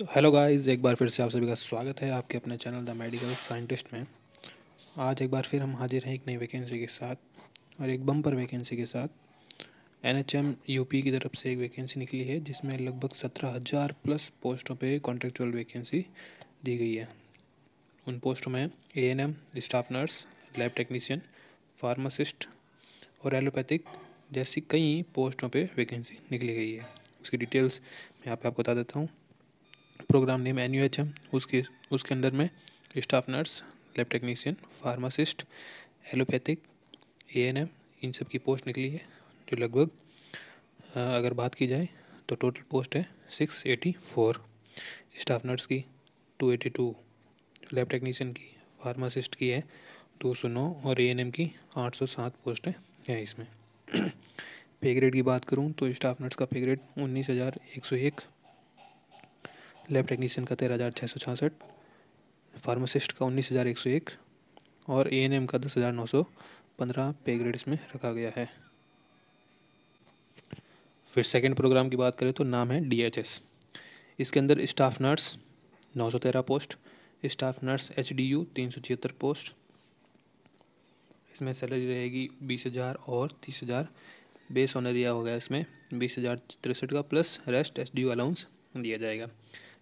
तो hello guys एक बार फिर से आप सभी का स्वागत है आपके अपने चैनल द मेडिकल साइंटिस्ट में आज एक बार फिर हम हाजिर हैं एक नई वैकेंसी के साथ और एक बम्पर वैकेंसी के साथ एनएचएम यूपी की तरफ से एक वैकेंसी निकली है जिसमें लगभग सत्रह हज़ार प्लस पोस्टों पे कॉन्ट्रेक्चुअल वैकेंसी दी गई है उन पोस्टों में A N M staff nurse lab technician pharmacist और एलोपैथिक जैसी कई पोस्टों पे वैकेंसी निकली गई है उसकी डिटेल्स मैं यहाँ पे आपको बता देता हूँ programme name N U H M उसके उसके अंदर में staff nurse lab technician pharmacist allopathic A N M इन सब की पोस्ट निकली है जो लगभग अगर बात की जाए तो टोटल पोस्ट है six eighty four staff nurse की two eighty two lab technician की फार्मासिस्ट की है दो सौ नौ और ए एन एम की आठ सौ सात पोस्ट है, इसमें पे ग्रेड की बात करूँ तो स्टाफ नर्स का पे ग्रेड उन्नीस हज़ार एक सौ एक लैब टेक्नीशियन का तेरह हज़ार छः सौ छासठ फार्मासिस्ट का उन्नीस हज़ार एक सौ एक और ए एन एम का दस हज़ार नौ सौ पंद्रह पे ग्रेड्स में रखा गया है फिर सेकेंड प्रोग्राम की बात करें तो नाम है डी एच एस इसके अंदर स्टाफ नर्स नौ सौ तेरह post staff nurse H D U तीन सौ छिहत्तर पोस्ट इसमें सैलरी रहेगी बीस हज़ार और तीस हज़ार बेस ऑनरिया हो गया इसमें बीस हज़ार तिरसठ का plus rest H D U allowance दिया जाएगा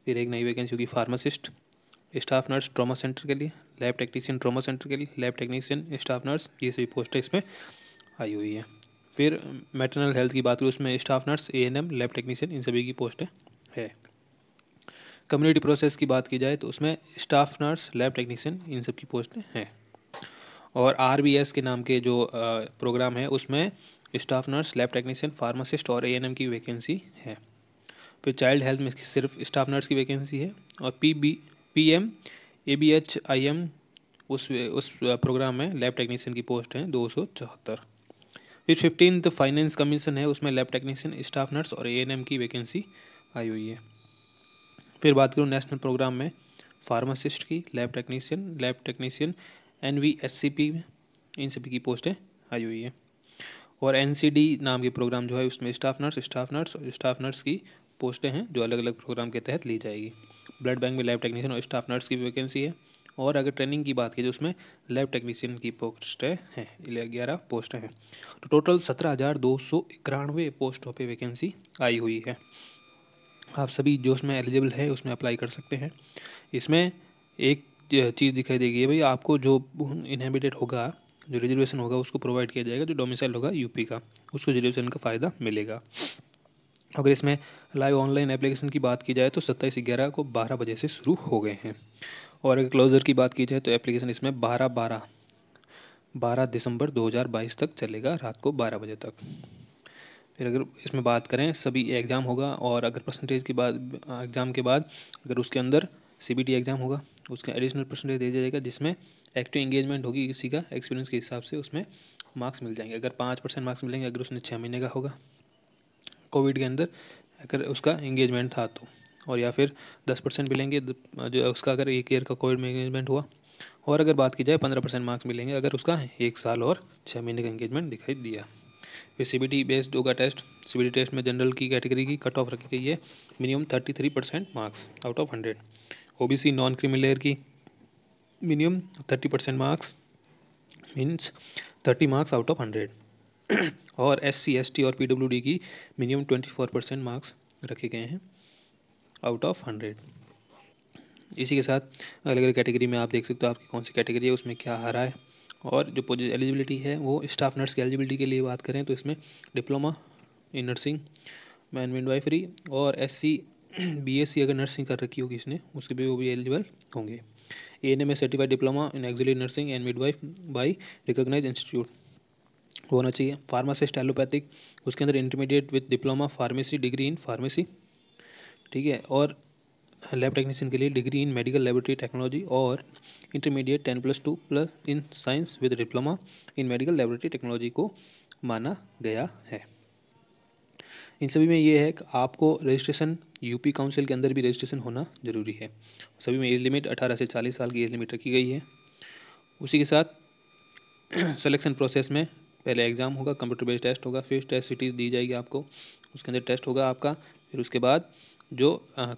फिर एक नई वैकेंसी होगी pharmacist staff nurse trauma centre के लिए लैब टेक्नीशियन ट्रामा सेंटर के लिए लैब टेक्नीशियन स्टाफ नर्स ये सभी पोस्टें इसमें आई हुई हैं फिर मेटरनल हेल्थ की बात करें उसमें staff nurse A N M lab technician इन सभी की पोस्टें है कम्युनिटी प्रोसेस की बात की जाए तो उसमें स्टाफ नर्स लैब टेक्नीशियन इन सब की पोस्टें हैं और आर बी एस के नाम के जो प्रोग्राम है उसमें staff nurse lab technician pharmacist और ए एन एम की वैकेंसी है फिर चाइल्ड हेल्थ में सिर्फ स्टाफ नर्स की वैकेंसी है और P B P M A B H I M उस उस प्रोग्राम में लैब टेक्नीशियन की पोस्ट हैं दो सौ चौहत्तर फिर फिफ्टीन फाइनेंस कमीशन है उसमें लैब टेक्नीशियन स्टाफ नर्स और ए एन एम की वैकेंसी आई हुई है फिर बात करूँ नेशनल प्रोग्राम में फार्मासिस्ट की lab technician lab technician N V S C P में इन सभी की पोस्टें आई हुई है और एन सी डी नाम के प्रोग्राम जो है उसमें स्टाफ नर्स स्टाफ नर्स और स्टाफ नर्स की पोस्टें हैं जो अलग अलग प्रोग्राम के तहत ली जाएगी ब्लड बैंक में लैब टेक्नीशियन और स्टाफ नर्स की वैकेंसी है और अगर ट्रेनिंग की बात की जाए उसमें लैब टेक्नीशियन की पोस्टें हैं ग्यारह पोस्टें हैं तो टोटल सत्रह हज़ार दो सौ इक्यानवे पोस्टों पर वैकेंसी आई हुई है आप सभी जो उसमें एलिजिबल है उसमें अप्लाई कर सकते हैं इसमें एक चीज़ दिखाई देगी भाई आपको जो इनहेबिटेड होगा जो रिजर्वेशन होगा उसको प्रोवाइड किया जाएगा जो डोमिसाइल होगा यूपी का उसको रिजर्वेशन का फ़ायदा मिलेगा अगर इसमें लाइव ऑनलाइन एप्लीकेशन की बात की जाए तो सत्ताईस ग्यारह को बारह बजे से शुरू हो गए हैं और अगर क्लोजर की बात की जाए तो एप्लीकेशन इसमें बारह बारह बारह दिसंबर 2022 तक चलेगा रात को बारह बजे तक फिर अगर इसमें बात करें सभी एग्ज़ाम होगा और अगर परसेंटेज की बात एग्ज़ाम के बाद अगर उसके अंदर सी एग्ज़ाम होगा उसका एडिशनल परसेंटेज दिया जाएगा जिसमें एक्टिव इंगेजमेंट होगी किसी का एक्सपीरियंस के हिसाब से उसमें मार्क्स मिल जाएंगे अगर पाँच परसेंट मार्क्स मिलेंगे अगर उसने छः महीने का होगा कोविड के अंदर अगर उसका इंगेजमेंट था तो और या फिर दस परसेंट मिलेंगे जो उसका अगर एक ईयर का कोविड में इंगेजमेंट हुआ और अगर बात की जाए पंद्रह परसेंट मार्क्स मिलेंगे अगर उसका एक साल और छः महीने का इंगेजमेंट दिखाई दिया फिर सी बी टी बेस्ड होगा test C B T test में जनरल की कैटेगरी की कट ऑफ रखी गई है minimum thirty three percent marks out of hundred O B C non creamy layer की minimum thirty percent marks means thirty marks out of hundred और S C S T और P W D की minimum twenty four percent marks रखे गए हैं out of hundred इसी के साथ अलग अलग कैटेगरी में आप देख सकते हो आपकी कौन सी कैटेगरी है उसमें क्या आ रहा है और जो एलिजिबिलिटी है वो स्टाफ नर्स की एलिजिबिलिटी के लिए बात करें तो इसमें diploma in nursing midwifery और S C B S C अगर नर्सिंग कर रखी होगी इसने उसके भी वो भी एलिजिबल होंगे A N M S certified diploma in auxiliary nursing and midwife by recognise institute होना चाहिए फार्मासिस्ट एलोपैथिक उसके अंदर intermediate with diploma pharmacy degree in pharmacy ठीक है और लैब टेक्नीशियन के लिए degree in medical laboratory technology और intermediate ten plus two plus in science with diploma in medical laboratory technology को माना गया है इन सभी में ये है कि आपको रजिस्ट्रेशन यूपी काउंसिल के अंदर भी रजिस्ट्रेशन होना ज़रूरी है सभी में एज लिमिट अठारह से चालीस साल की एज लिमिट रखी गई है उसी के साथ सिलेक्शन प्रोसेस में पहले एग्ज़ाम होगा कंप्यूटर बेस्ड टेस्ट होगा फिर टेस्ट सिटीज़ दी जाएगी आपको उसके अंदर टेस्ट होगा आपका फिर उसके बाद जो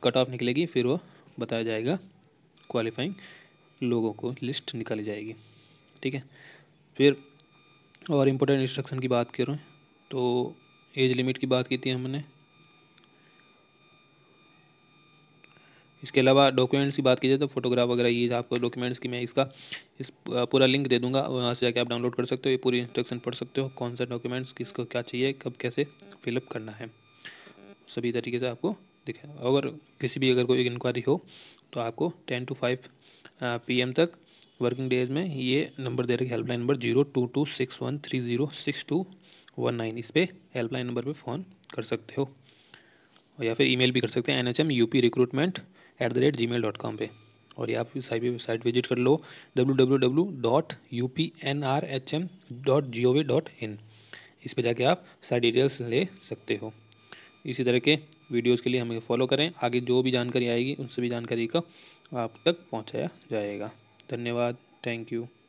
कट ऑफ निकलेगी फिर वो बताया जाएगा क्वालिफाइंग लोगों को लिस्ट निकाली जाएगी ठीक है फिर और इम्पोर्टेंट इंस्ट्रक्शन की बात करूँ तो एज लिमिट की बात की थी हमने इसके अलावा डॉक्यूमेंट्स की बात की जाए तो फोटोग्राफ वगैरह ये आपको डॉक्यूमेंट्स की मैं इसका इस पूरा लिंक दे दूंगा वहाँ से जाके आप डाउनलोड कर सकते हो ये पूरी इंस्ट्रक्शन पढ़ सकते हो कौन सा डॉक्यूमेंट्स किसको क्या चाहिए कब कैसे फिलअप करना है सभी तरीके से आपको दिखे अगर किसी भी अगर कोई इंक्वायरी हो तो आपको टेन टू फाइव पी तक वर्किंग डेज में ये नंबर दे रखे helpline number zero two two six one three zero six two one nine इस पर हेल्पलाइन नंबर पर फ़ोन कर सकते हो और या फिर ईमेल भी कर सकते हैं N H M U P recruitment at the rate gmail dot com पर और या फिर साइट वेबसाइट विजिट कर लो W W W dot U P N R H M dot G O V dot in इस पर जाके आप सारी डिटेल्स ले सकते हो इसी तरह के वीडियोज़ के लिए हमें फॉलो करें आगे जो भी जानकारी आएगी उन सभी जानकारी का आप तक पहुँचाया जाएगा धन्यवाद थैंक यू